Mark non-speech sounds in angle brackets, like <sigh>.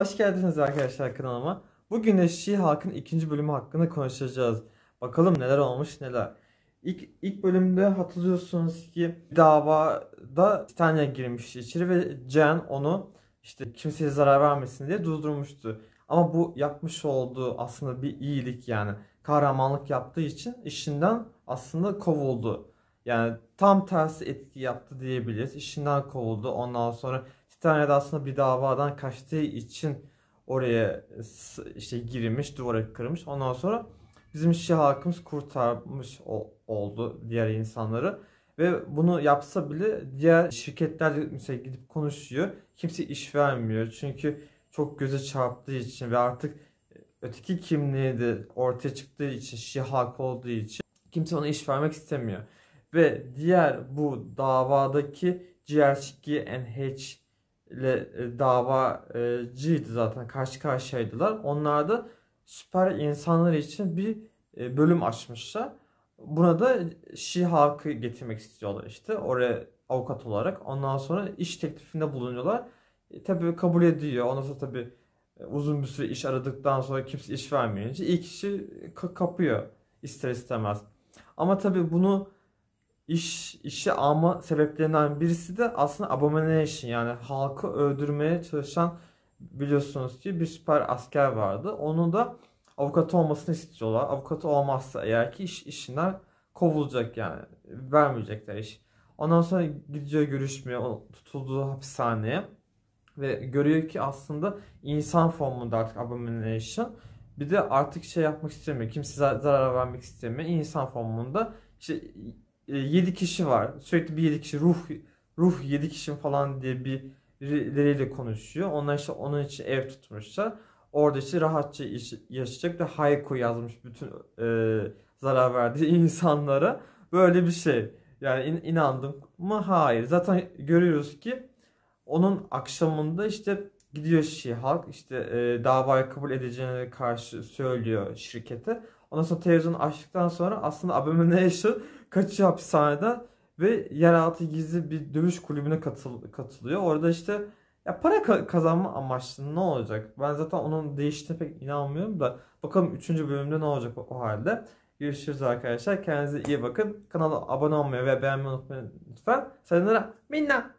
Hoş geldiniz arkadaşlar kanalıma. Bugün de she Halkın ikinci bölümü hakkında konuşacağız. Bakalım neler olmuş neler. İlk, ilk bölümde hatırlıyorsunuz ki davada Titania girmiş içeri ve Jen onu işte kimseye zarar vermesin diye durdurmuştu. Ama bu yapmış olduğu aslında bir iyilik yani kahramanlık yaptığı için işinden aslında kovuldu. Yani tam tersi etki yaptı diyebiliriz. İşinden kovuldu. Ondan sonra Titanet aslında bir davadan kaçtığı için oraya işte girmiş, duvara kırmış. Ondan sonra bizim Şii halkımız kurtarmış oldu diğer insanları. Ve bunu yapsa bile diğer şirketlerle mesela gidip konuşuyor. Kimse iş vermiyor. Çünkü çok göze çarptığı için ve artık e, öteki kimliği de ortaya çıktığı için, Şii olduğu için kimse ona iş vermek istemiyor ve diğer bu davadaki GRG NH ile e, davacıydı e, zaten karşı karşıyaydılar. Onlar da süper insanlar için bir e, bölüm açmışlar. Buna da Şii halkı getirmek istiyorlar işte oraya avukat olarak. Ondan sonra iş teklifinde bulunuyorlar. E, tabii kabul ediyor. Ondan sonra tabii uzun bir süre iş aradıktan sonra kimse iş vermeyince ilk işi kapıyor ister istemez. Ama tabii bunu iş işi alma sebeplerinden birisi de aslında abomination yani halkı öldürmeye çalışan biliyorsunuz ki bir süper asker vardı. Onu da avukat olmasını istiyorlar. Avukat olmazsa eğer ki iş işinden kovulacak yani vermeyecekler iş. Ondan sonra gidiyor görüşmeye tutulduğu hapishaneye ve görüyor ki aslında insan formunda artık abomination. Bir de artık şey yapmak istemiyor. Kimse zarar vermek istemiyor. İnsan formunda işte 7 e, kişi var. Sürekli bir 7 kişi ruh ruh 7 kişi falan diye birileriyle konuşuyor. Onlar işte onun için ev tutmuşlar. Orada işte rahatça yaşayacak ve haiku yazmış bütün e, zarar verdiği <laughs> insanlara. Böyle bir şey. Yani in, inandım mı? Hayır. Zaten görüyoruz ki onun akşamında işte gidiyor şey halk işte e, davayı kabul edeceğine karşı söylüyor şirkete. Ondan sonra televizyonu açtıktan sonra aslında Abomination kaçıyor hapishaneden ve yeraltı gizli bir dövüş kulübüne katıl katılıyor. Orada işte ya para ka- kazanma amaçlı ne olacak? Ben zaten onun değiştiğine pek inanmıyorum da bakalım 3. bölümde ne olacak o, o halde. Görüşürüz arkadaşlar. Kendinize iyi bakın. Kanala abone olmayı ve beğenmeyi unutmayın lütfen. Sayınlara minna.